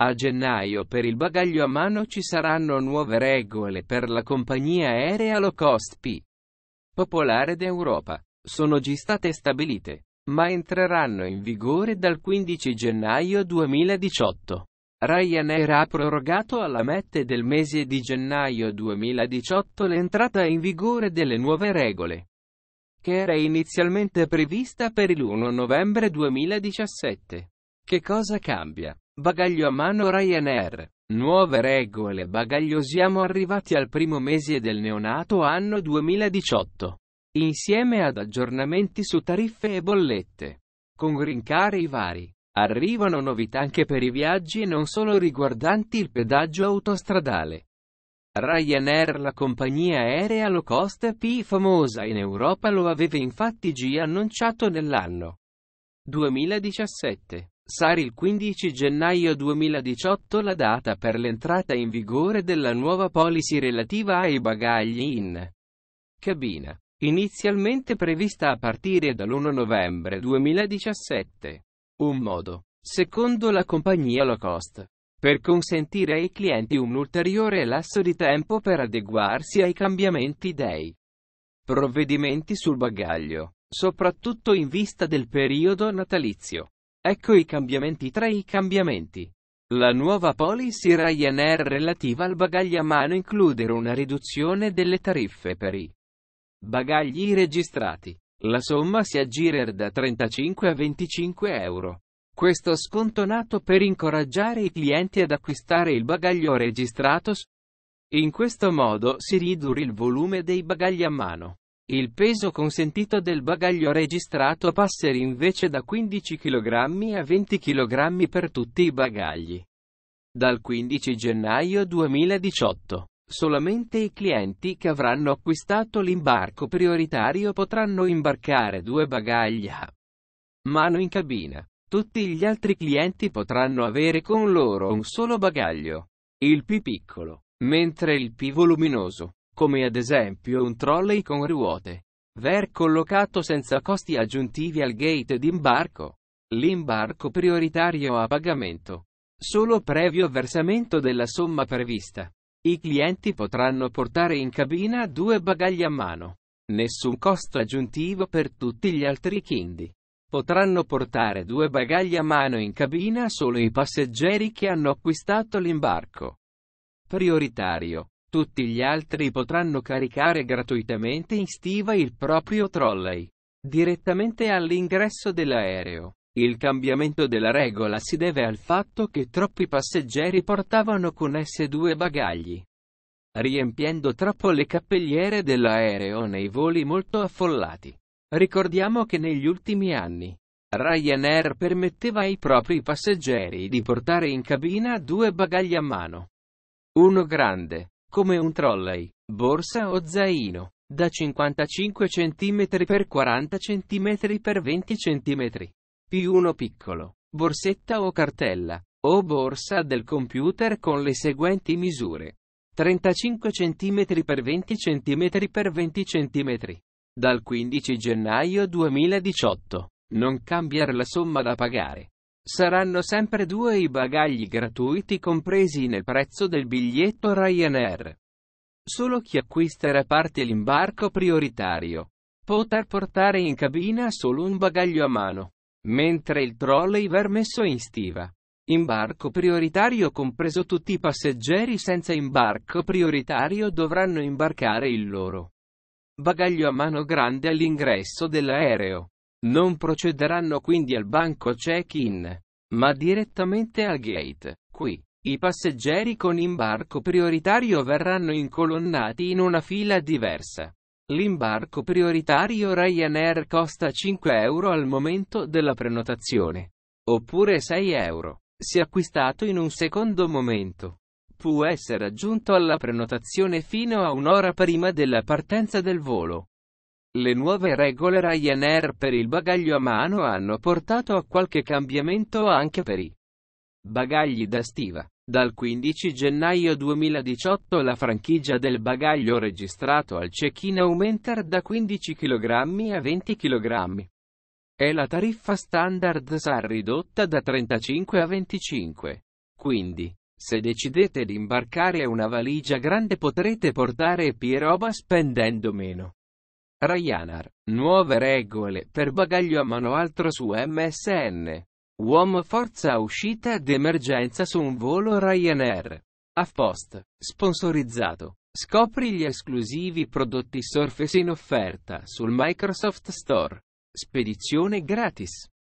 A gennaio per il bagaglio a mano ci saranno nuove regole per la compagnia aerea low cost P. Popolare d'Europa. Sono già state stabilite, ma entreranno in vigore dal 15 gennaio 2018. Ryanair ha prorogato alla mette del mese di gennaio 2018 l'entrata in vigore delle nuove regole, che era inizialmente prevista per il 1 novembre 2017. Che cosa cambia? Bagaglio a mano Ryanair. Nuove regole bagaglio siamo arrivati al primo mese del neonato anno 2018. Insieme ad aggiornamenti su tariffe e bollette. Con rincari vari. Arrivano novità anche per i viaggi e non solo riguardanti il pedaggio autostradale. Ryanair, la compagnia aerea low cost più famosa in Europa, lo aveva infatti già annunciato nell'anno 2017 Sari il 15 gennaio 2018 la data per l'entrata in vigore della nuova policy relativa ai bagagli in cabina, inizialmente prevista a partire dall'1 novembre 2017. Un modo, secondo la compagnia low cost, per consentire ai clienti un ulteriore lasso di tempo per adeguarsi ai cambiamenti dei provvedimenti sul bagaglio, soprattutto in vista del periodo natalizio. Ecco i cambiamenti tra i cambiamenti. La nuova policy Ryanair relativa al bagaglio a mano include una riduzione delle tariffe per i bagagli registrati. La somma si aggira da 35 a 25 euro. Questo sconto nato per incoraggiare i clienti ad acquistare il bagaglio registrato. In questo modo si ridurrà il volume dei bagagli a mano. Il peso consentito del bagaglio registrato passerà invece da 15 kg a 20 kg per tutti i bagagli. Dal 15 gennaio 2018, solamente i clienti che avranno acquistato l'imbarco prioritario potranno imbarcare due bagagli a mano in cabina. Tutti gli altri clienti potranno avere con loro un solo bagaglio, il più piccolo, mentre il più voluminoso come ad esempio un trolley con ruote. Ver collocato senza costi aggiuntivi al gate d'imbarco. L'imbarco prioritario a pagamento. Solo previo versamento della somma prevista. I clienti potranno portare in cabina due bagagli a mano. Nessun costo aggiuntivo per tutti gli altri kindi. Potranno portare due bagagli a mano in cabina solo i passeggeri che hanno acquistato l'imbarco prioritario. Tutti gli altri potranno caricare gratuitamente in stiva il proprio trolley. Direttamente all'ingresso dell'aereo. Il cambiamento della regola si deve al fatto che troppi passeggeri portavano con esse due bagagli, riempiendo troppo le cappelliere dell'aereo nei voli molto affollati. Ricordiamo che negli ultimi anni Ryanair permetteva ai propri passeggeri di portare in cabina due bagagli a mano, uno grande come un trolley, borsa o zaino, da 55 cm x 40 cm x 20 cm, più uno piccolo, borsetta o cartella, o borsa del computer con le seguenti misure. 35 cm x 20 cm x 20 cm. Dal 15 gennaio 2018. Non cambiare la somma da pagare. Saranno sempre due i bagagli gratuiti compresi nel prezzo del biglietto Ryanair. Solo chi acquisterà parte l'imbarco prioritario potrà portare in cabina solo un bagaglio a mano, mentre il trolley verrà messo in stiva. Imbarco prioritario compreso tutti i passeggeri senza imbarco prioritario dovranno imbarcare il loro bagaglio a mano grande all'ingresso dell'aereo. Non procederanno quindi al banco check-in, ma direttamente al gate. Qui, i passeggeri con imbarco prioritario verranno incolonnati in una fila diversa. L'imbarco prioritario Ryanair costa 5 euro al momento della prenotazione, oppure 6 euro, se acquistato in un secondo momento. Può essere aggiunto alla prenotazione fino a un'ora prima della partenza del volo. Le nuove regole Ryanair per il bagaglio a mano hanno portato a qualche cambiamento anche per i bagagli da stiva. Dal 15 gennaio 2018 la franchigia del bagaglio registrato al check-in aumenta da 15 kg a 20 kg. E la tariffa standard sarà ridotta da 35 a 25. Quindi, se decidete di imbarcare una valigia grande potrete portare più roba spendendo meno. Ryanar, nuove regole per bagaglio a mano altro su MSN. Uomo forza uscita d'emergenza su un volo Ryanair. Afpost, sponsorizzato. Scopri gli esclusivi prodotti Surface in offerta sul Microsoft Store. Spedizione gratis.